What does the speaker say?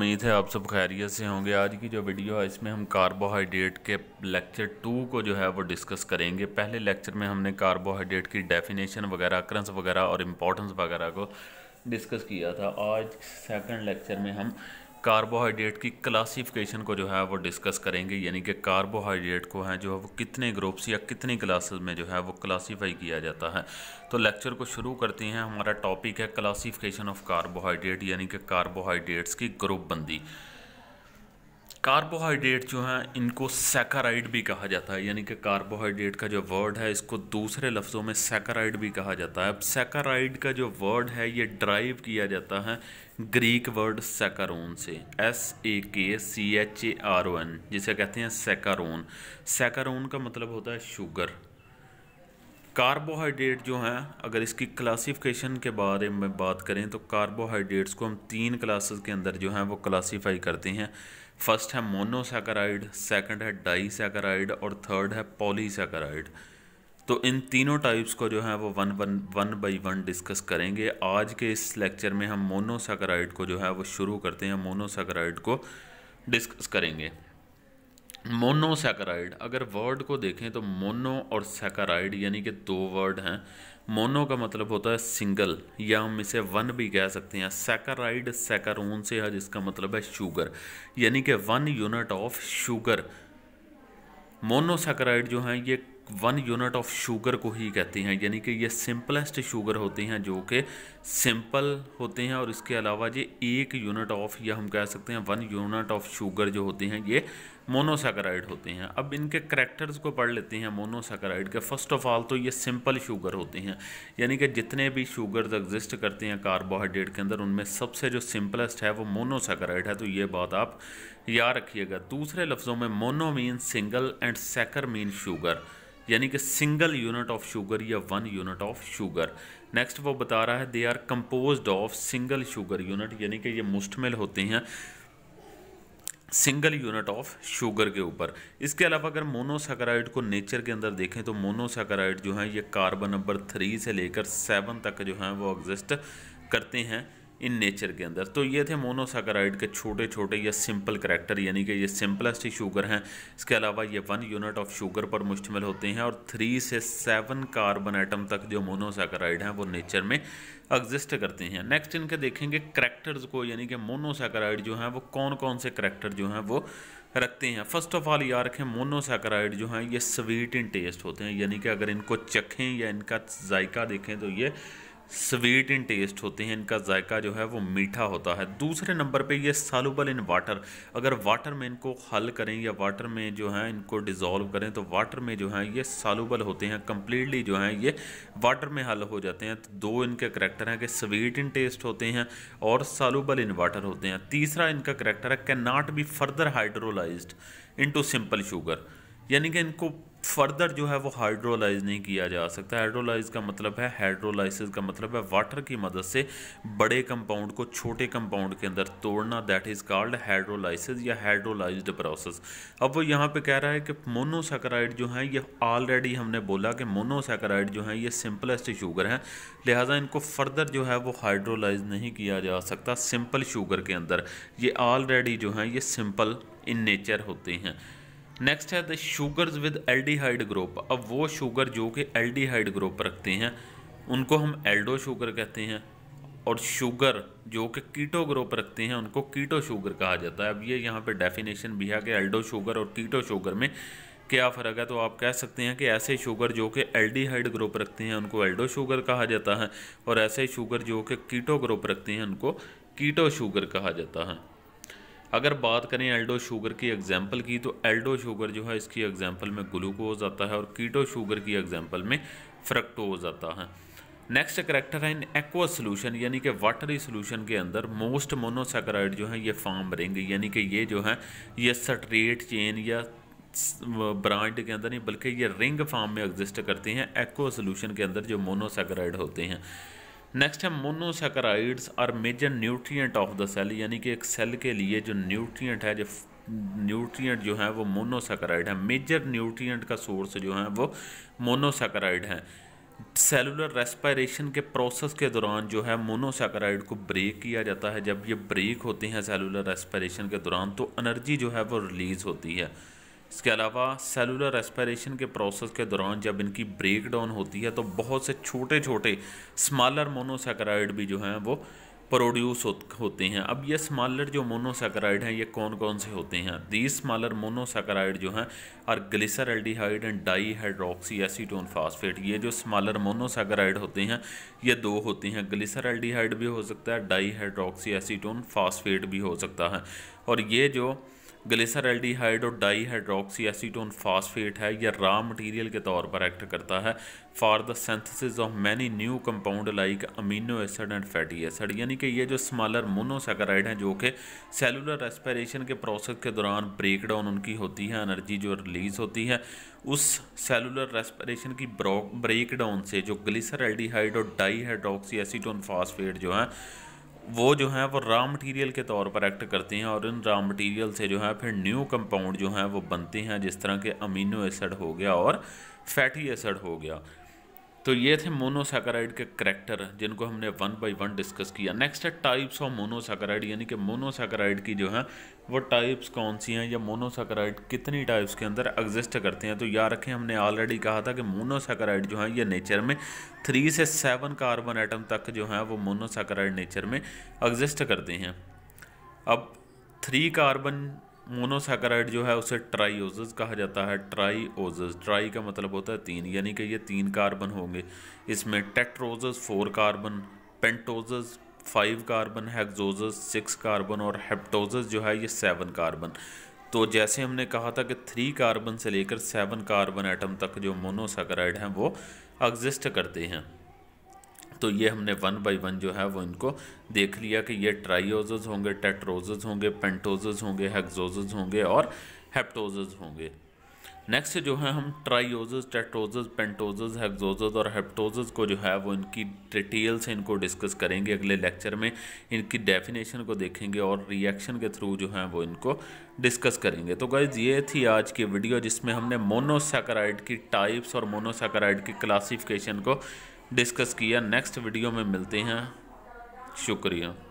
उम्मीद है आप सब खैरियत से होंगे आज की जो वीडियो है इसमें हम कार्बोहाइड्रेट के लेक्चर टू को जो है वो डिस्कस करेंगे पहले लेक्चर में हमने कार्बोहाइड्रेट की डेफिनेशन वगैरह करंस वगैरह और इम्पोर्टेंस वगैरह को डिस्कस किया था आज सेकंड लेक्चर में हम कार्बोहाइड्रेट की क्लासिफिकेशन को जो है वो डिस्कस करेंगे यानी कि कार्बोहाइड्रेट को है जो है वो कितने ग्रुप्स या कितनी क्लासेस में जो है वो क्लासीफाई किया जाता है तो लेक्चर को शुरू करते हैं हमारा टॉपिक है क्लासिफिकेशन ऑफ कार्बोहाइड्रेट यानी कि कार्बोहाइड्रेट्स की ग्रुप बंदी कार्बोहाइड्रेट जो हैं इनको सैकाराइड भी कहा जाता है यानी कि कार्बोहाइड्रेट का जो वर्ड है इसको दूसरे लफ्ज़ों में सैकाराइड भी कहा जाता है अब सैकाराइड का जो वर्ड है ये ड्राइव किया जाता है ग्रीक वर्ड सैकारोन से S A K C H A R O N जिसे कहते हैं सैकारोन सैकारोन का मतलब होता है शुगर कार्बोहाइड्रेट जो हैं अगर इसकी क्लासिफिकेशन के बारे में बात करें तो कार्बोहाइड्रेट्स को हम तीन क्लासेस के अंदर जो हैं वो क्लासीफाई करते हैं फर्स्ट है मोनोसैकराइड सेकंड है डाईसैकराइड और थर्ड है पॉलीसैकराइड तो इन तीनों टाइप्स को जो है वो one one one by one discuss करेंगे आज के इस लेक्चर में हम मोनोसैकराइड को जो है वो शुरू करते हैं मोनोसैकराइड को डिस्कस करेंगे मोनोसैकराइड अगर वर्ड को देखें तो मोनो और सैकराइड यानी कि दो वर्ड हैं मोनो का मतलब होता है सिंगल या हम इसे वन भी कह सकते हैं सेकराइड सैकरून से है जिसका मतलब है शुगर यानी कि one unit of sugar monosaccharide जो हैं ये वन यूनिट ऑफ शुगर को ही कहते हैं यानी कि ये सिंपलेस्ट शुगर होते हैं जो कि सिंपल होते हैं और इसके अलावा ये एक यूनिट ऑफ या हम कह सकते हैं वन यूनिट ऑफ शुगर जो होते हैं ये मोनोसेकराइड होते हैं अब इनके करेक्टर्स को पढ़ लेते हैं मोनोसेकराइड के फर्स्ट ऑफ ऑल तो ये सिंपल शुगर होते हैं यानी कि जितने भी शुगर्स एग्जिस्ट करते हैं कार्बोहाइड्रेट के अंदर उनमें सबसे जो सिंपलेस्ट है वो मोनोसेकराइड है तो ये बात आप याद रखिएगा दूसरे लफ्ज़ों में mono mean single and sacchar mean sugar यानी कि सिंगल यूनिट ऑफ शुगर या one unit of sugar next वो बता रहा है they are compose of single sugar unit यानी कि ये मुश्तमिल होते हैं सिंगल यूनिट ऑफ शुगर के ऊपर इसके अलावा अगर मोनोसाकराइड को नेचर के अंदर देखें तो मोनोसाकराइड जो हैं ये कार्बन नंबर थ्री से लेकर सेवन तक जो है वो एग्जिस्ट करते हैं इन नेचर के अंदर तो ये थे मोनोसाकराइड के छोटे छोटे या सिंपल करैक्टर यानी कि ये सिंपलेस्ट ही शुगर हैं इसके अलावा ये वन यूनिट ऑफ शुगर पर मुश्तमिल होते हैं और थ्री से सेवन कार्बन आइटम तक जो मोनोसाकराइड हैं वो नेचर में एग्जिस्ट करते हैं नेक्स्ट इनके देखेंगे करैक्टर्स को यानी कि मोनोसाकराइड जो हैं वो कौन कौन से करैक्टर जो हैं वो रखते हैं फर्स्ट ऑफ ऑल यार रखें मोनोसाकराइड जो हैं ये स्वीट इन टेस्ट होते हैं यानी कि अगर इनको चखें या इनका जायका देखें तो ये स्वीट इन टेस्ट होते हैं इनका जायका जो है वो मीठा होता है दूसरे नंबर पे ये सालूबल इन वाटर अगर वाटर में इनको हल करें या वाटर में जो है इनको डिज़ोल्व करें तो वाटर में जो है ये सालूबल होते हैं कम्प्लीटली जो है ये वाटर में हल हो जाते हैं तो दो इनके करैक्टर हैं कि स्वीट इन टेस्ट होते हैं और सालूबल इन वाटर होते हैं तीसरा इनका करैक्टर है can not be further hydrolyse in simple sugar यानी कि इनको फर्दर जो है वो हाइड्रोलाइज नहीं किया जा सकता हाइड्रोलाइज का मतलब है हाइड्रोलाइसिस का मतलब है वाटर की मदद से बड़े कंपाउंड को छोटे कंपाउंड के अंदर तोड़ना दैट इज़ कॉल्ड हाइड्रोलाइसिस या हाइड्रोलाइज प्रोसेस अब वो यहाँ पे कह रहा है कि मोनोसेक्राइड जो हैं ये ऑलरेडी हमने बोला कि मोनोसेकराइड जो हैं ये सिंपलेस्ट शुगर हैं लिहाजा इनको फर्दर जो है वो हाइड्रोलाइज नहीं किया जा सकता सिंपल शुगर के अंदर ये ऑलरेडी जो है ये सिंपल इन नेचर होते हैं नेक्स्ट है the sugars with aldehyde group अब वो शुगर जो कि एल्डिहाइड ग्रुप रखते हैं उनको हम एल्डो शुगर कहते हैं और शुगर जो कि कीटो ग्रुप रखते हैं उनको कीटो शुगर कहा जाता है अब ये यहाँ पे डेफिनेशन भी है कि एल्डो शुगर और कीटो शुगर में क्या फ़र्क है तो आप कह सकते हैं कि ऐसे शुगर जो कि एल्डिहाइड ग्रुप रखते हैं उनको एल्डो शुगर कहा जाता है और ऐसे शुगर जो कि कीटो ग्रुप रखते हैं उनको कीटो शुगर कहा जाता है अगर बात करें एल्डो शुगर की एग्जाम्पल की तो एल्डो शुगर जो है इसकी एग्जाम्पल में ग्लूकोज आता है और कीटो शुगर की एग्जाम्पल में फ्रक्टोज आता है नेक्स्ट करेक्टर है इन एक्वा सोलूशन यानी कि वाटरी सोलूशन के अंदर मोस्ट मोनोसेक्राइड जो है ये फॉर्म करेंगे यानी कि ये जो है ये सट्रेट चेन या ब्रांड के अंदर नहीं बल्कि ये रिंग फॉर्म में एग्जिस्ट करते हैं एक्वा सोलूशन के अंदर जो मोनोसेक्राइड होते हैं नेक्स्ट है monosaccharides are major nutrient of the cell यानी कि एक सेल के लिए जो न्यूट्रिएंट है जो न्यूट्रिएंट जो है वो मोनोसेकराइड है मेजर न्यूट्रिएंट का सोर्स जो है वो मोनोसेकराइड है सेलुलर रेस्पायरेशन के प्रोसेस के दौरान जो है मोनोसेकराइड को ब्रेक किया जाता है जब ये ब्रेक होते हैं सेलुलर रेस्पायरेशन के दौरान तो एनर्जी जो है वो रिलीज़ होती है इसके अलावा सेलुलर रेस्पिरेशन के प्रोसेस के दौरान जब इनकी ब्रेक डाउन होती है तो बहुत से छोटे छोटे स्मॉलर मोनोसेक्राइड भी जो हैं वो प्रोड्यूस होते हैं अब ये स्मॉलर जो मोनोसेक्राइड हैं ये कौन कौन से होते हैं दी स्मॉलर मोनोसेक्राइड जो हैं और aldehyde and dihydroxy acetone phosphate ये जो स्मॉलर मोनोसेक्राइड होते हैं ये दो होते हैं ग्लिसर एल्डीहाइड भी हो सकता है डाई हाइड्रोक्सी एसीटोन फास्फेट भी हो सकता है और ये जो ग्लेसर एल्डिहाइड और डाई हाइड्रोक्सी एसीटोन फास्फेट है या रॉ मटेरियल के तौर पर एक्ट करता है for the synthesis of many new compound like amino acid and fatty acid यानी कि ये जो स्मॉलर मोनोसेकराइड हैं जो कि सेलुलर रेस्पिरेशन के प्रोसेस के दौरान ब्रेक डाउन उनकी होती है एनर्जी जो रिलीज़ होती है उस सेलुलर रेस्पिरेशन की ब्रेक डाउन से जो ग्लिसर एल्डिहाइड और डाई हाइड्रोक्सी एसीटोन फास्फेट जो है वो जो है वो रॉ मटेरियल के तौर पर एक्ट करते हैं और इन रॉ मटेरियल से जो है फिर न्यू कंपाउंड जो है वो बनते हैं जिस तरह के अमीनो एसिड हो गया और फैटी एसिड हो गया तो ये थे मोनोसैकराइड के करैक्टर जिनको हमने वन बाई वन डिस्कस किया नेक्स्ट है टाइप्स ऑफ मोनोसैकराइड यानी कि मोनोसैकराइड की जो है वो टाइप्स कौन सी हैं या मोनोसैकराइड कितनी टाइप्स के अंदर एग्जिस्ट करते हैं तो याद रखें हमने ऑलरेडी कहा था कि मोनोसैकराइड जो है ये नेचर में थ्री से सेवन कार्बन आइटम तक जो है वो मोनोसैकराइड नेचर में एग्जिस्ट करते हैं अब थ्री कार्बन मोनोसैकराइड जो है उसे ट्राईओज कहा जाता है ट्राईओजस ट्राई का मतलब होता है तीन यानी कि ये तीन कार्बन होंगे इसमें tetrose four carbon pentose five carbon hexose six carbon और हेप्टोज जो है ये सेवन कार्बन तो जैसे हमने कहा था कि थ्री कार्बन से लेकर सेवन कार्बन एटम तक जो मोनोसैकराइड हैं वो एग्जिस्ट करते हैं तो ये हमने वन बाई वन जो है वो इनको देख लिया कि ये ट्राइओजस होंगे टेट्रोज होंगे पेंटोज होंगे हेक्सोजस होंगे और हेप्टोज होंगे नेक्स्ट जो है हम ट्राइओजस टेट्रोज पेंटोज हेगजोज और हेप्टोज को जो है वो इनकी डिटेल से इनको डिस्कस करेंगे अगले लेक्चर में इनकी डेफिनेशन को देखेंगे और रिएक्शन के थ्रू जो है वो इनको डिस्कस करेंगे तो गाइज ये थी आज की वीडियो जिसमें हमने मोनोसैकराइड की टाइप्स और मोनोसैकराइड की क्लासीफिकेशन को डिस्कस किया नेक्स्ट वीडियो में मिलते हैं शुक्रिया